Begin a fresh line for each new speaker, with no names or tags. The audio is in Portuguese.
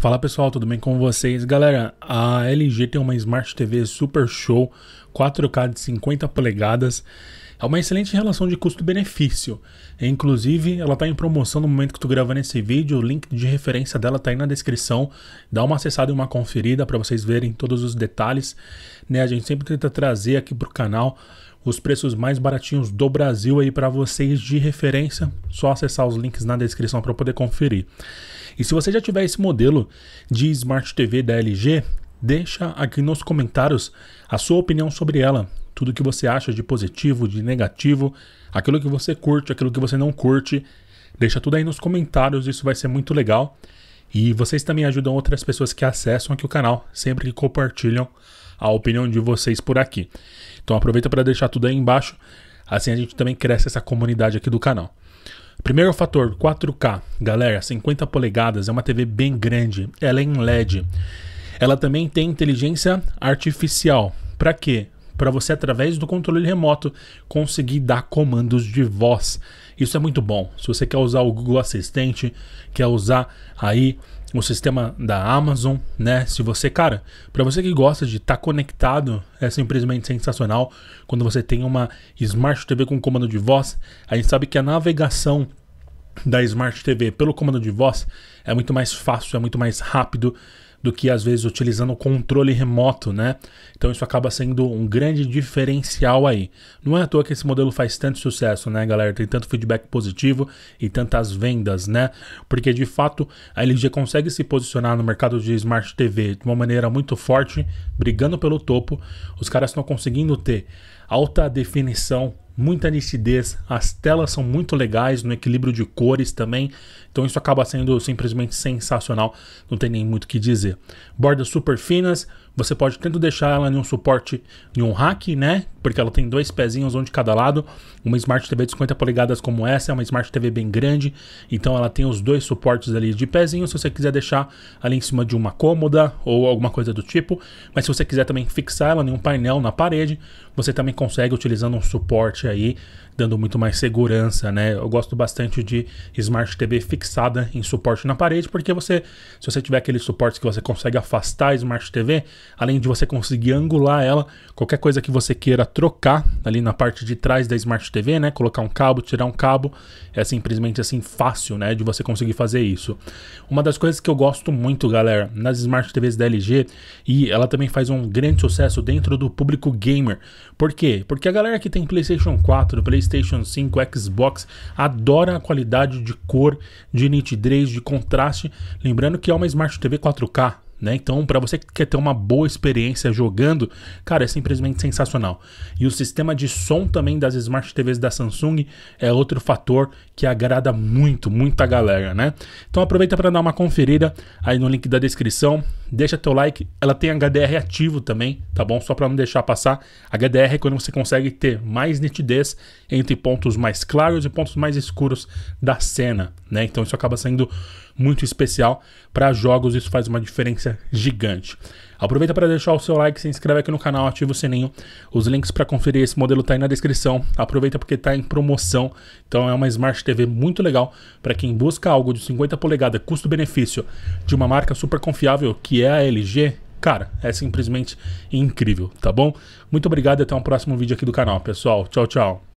Fala pessoal, tudo bem com vocês? Galera, a LG tem uma Smart TV Super Show 4K de 50 polegadas. É uma excelente relação de custo-benefício. Inclusive, ela está em promoção no momento que estou gravando esse vídeo. O link de referência dela está aí na descrição. Dá uma acessada e uma conferida para vocês verem todos os detalhes. Né? A gente sempre tenta trazer aqui para o canal os preços mais baratinhos do Brasil aí para vocês de referência. Só acessar os links na descrição para poder conferir. E se você já tiver esse modelo de Smart TV da LG, deixa aqui nos comentários a sua opinião sobre ela, tudo que você acha de positivo, de negativo, aquilo que você curte, aquilo que você não curte. Deixa tudo aí nos comentários, isso vai ser muito legal. E vocês também ajudam outras pessoas que acessam aqui o canal sempre que compartilham a opinião de vocês por aqui. Então aproveita para deixar tudo aí embaixo, assim a gente também cresce essa comunidade aqui do canal. Primeiro fator, 4K. Galera, 50 polegadas é uma TV bem grande, ela é em LED. Ela também tem inteligência artificial. Para quê? para você, através do controle remoto, conseguir dar comandos de voz. Isso é muito bom. Se você quer usar o Google Assistente, quer usar aí o sistema da Amazon, né? Se você, cara, para você que gosta de estar tá conectado, é simplesmente sensacional quando você tem uma Smart TV com comando de voz. A gente sabe que a navegação da Smart TV pelo comando de voz é muito mais fácil, é muito mais rápido do que às vezes utilizando o controle remoto, né? Então isso acaba sendo um grande diferencial aí. Não é à toa que esse modelo faz tanto sucesso, né, galera? Tem tanto feedback positivo e tantas vendas, né? Porque de fato a LG consegue se posicionar no mercado de Smart TV de uma maneira muito forte, brigando pelo topo. Os caras estão conseguindo ter alta definição muita nitidez, as telas são muito legais, no equilíbrio de cores também, então isso acaba sendo simplesmente sensacional, não tem nem muito o que dizer. Bordas super finas, você pode tanto deixar ela em um suporte, em um rack, né? Porque ela tem dois pezinhos, um de cada lado. Uma Smart TV de 50 polegadas como essa é uma Smart TV bem grande. Então ela tem os dois suportes ali de pezinho. Se você quiser deixar ali em cima de uma cômoda ou alguma coisa do tipo. Mas se você quiser também fixar ela em um painel na parede, você também consegue utilizando um suporte aí, dando muito mais segurança, né? Eu gosto bastante de Smart TV fixada em suporte na parede, porque você, se você tiver aqueles suportes que você consegue afastar a Smart TV, além de você conseguir angular ela, qualquer coisa que você queira trocar ali na parte de trás da Smart TV, né, colocar um cabo, tirar um cabo, é simplesmente assim fácil, né, de você conseguir fazer isso. Uma das coisas que eu gosto muito, galera, nas Smart TVs da LG e ela também faz um grande sucesso dentro do público gamer. Por quê? Porque a galera que tem PlayStation 4, PlayStation 5, Xbox adora a qualidade de cor, de nitidez, de contraste, lembrando que é uma Smart TV 4K, né? Então, para você que quer ter uma boa experiência jogando, cara, é simplesmente sensacional. E o sistema de som também das Smart TVs da Samsung é outro fator que agrada muito, muita galera, né? Então aproveita para dar uma conferida aí no link da descrição, deixa teu like, ela tem HDR ativo também, tá bom? Só para não deixar passar. HDR é quando você consegue ter mais nitidez entre pontos mais claros e pontos mais escuros da cena, né? Então isso acaba sendo muito especial para jogos, isso faz uma diferença gigante. Aproveita para deixar o seu like, se inscreve aqui no canal, ativa o sininho. Os links para conferir esse modelo tá aí na descrição. Aproveita porque tá em promoção. Então é uma Smart TV muito legal para quem busca algo de 50 polegadas, custo-benefício de uma marca super confiável, que é a LG. Cara, é simplesmente incrível, tá bom? Muito obrigado e até o um próximo vídeo aqui do canal, pessoal. Tchau, tchau.